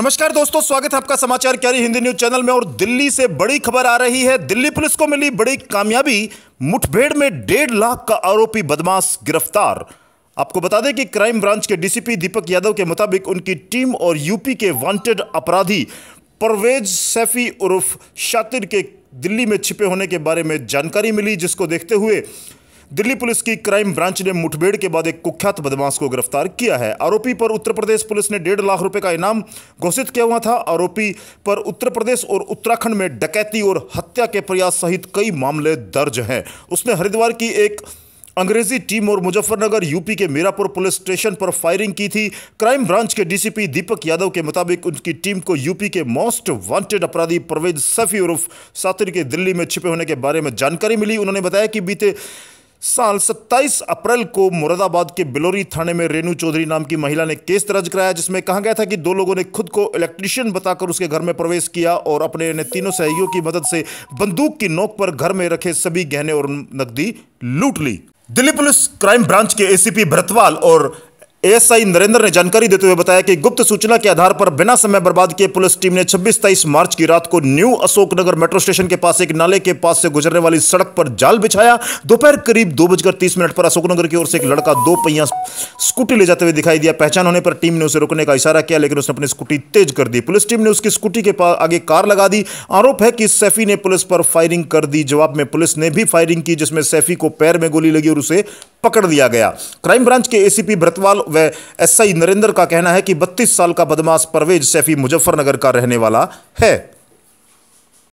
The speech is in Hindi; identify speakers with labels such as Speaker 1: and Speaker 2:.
Speaker 1: नमस्कार दोस्तों स्वागत है आपका समाचार कैरी हिंदी न्यूज चैनल में और दिल्ली से बड़ी खबर आ रही है दिल्ली पुलिस को मिली बड़ी कामयाबी मुठभेड़ में डेढ़ लाख का आरोपी बदमाश गिरफ्तार आपको बता दें कि क्राइम ब्रांच के डीसीपी दीपक यादव के मुताबिक उनकी टीम और यूपी के वांटेड अपराधी परवेज सैफी उर्फ शातिर के दिल्ली में छिपे होने के बारे में जानकारी मिली जिसको देखते हुए दिल्ली पुलिस की क्राइम ब्रांच ने मुठभेड़ के बाद एक कुख्यात बदमाश को गिरफ्तार किया है आरोपी पर उत्तर प्रदेश पुलिस ने डेढ़ लाख रुपए का इनाम घोषित किया हुआ था आरोपी पर उत्तर प्रदेश और उत्तराखंड में डकैती और हत्या के प्रयास सहित कई मामले दर्ज हैं उसने हरिद्वार की एक अंग्रेजी टीम और मुजफ्फरनगर यूपी के मीरापुर पुलिस स्टेशन पर फायरिंग की थी क्राइम ब्रांच के डीसीपी दीपक यादव के मुताबिक उनकी टीम को यूपी के मोस्ट वांटेड अपराधी परवेज सफी उर्फ सातिर के दिल्ली में छिपे होने के बारे में जानकारी मिली उन्होंने बताया कि बीते साल 27 अप्रैल को मुरादाबाद के बिलोरी थाने में रेनू चौधरी नाम की महिला ने केस दर्ज कराया जिसमें कहा गया था कि दो लोगों ने खुद को इलेक्ट्रिशियन बताकर उसके घर में प्रवेश किया और अपने ने तीनों सहयोगियों की मदद से बंदूक की नोक पर घर में रखे सभी गहने और नकदी लूट ली दिल्ली पुलिस क्राइम ब्रांच के एसीपी भरतवाल और एएसआई नरेंद्र ने जानकारी देते हुए बताया कि गुप्त सूचना के आधार पर बिना समय बर्बाद किए पुलिस टीम ने 26 तेईस मार्च की रात को न्यू अशोकनगर मेट्रो स्टेशन के पास एक नाले के पास से गुजरने वाली सड़क पर जाल बिछाया दोपहर करीब दो बजकर तीस मिनट पर अशोकनगर की ओर से एक लड़का दो पहिया स्कूटी ले जाते हुए दिखाई दिया पहचान होने पर टीम ने उसे रोकने का इशारा किया लेकिन उसने अपनी स्कूटी तेज कर दी पुलिस टीम ने उसकी स्कूटी के आगे कार लगा दी आरोप है कि सैफी ने पुलिस पर फायरिंग कर दी जवाब में पुलिस ने भी फायरिंग की जिसमें सैफी को पैर में गोली लगी और उसे पकड़ लिया गया क्राइम ब्रांच के एसीपी भरतवाल व एसआई नरेंद्र का कहना है कि 32 साल का बदमाश परवेज सैफी मुजफ्फरनगर का रहने वाला है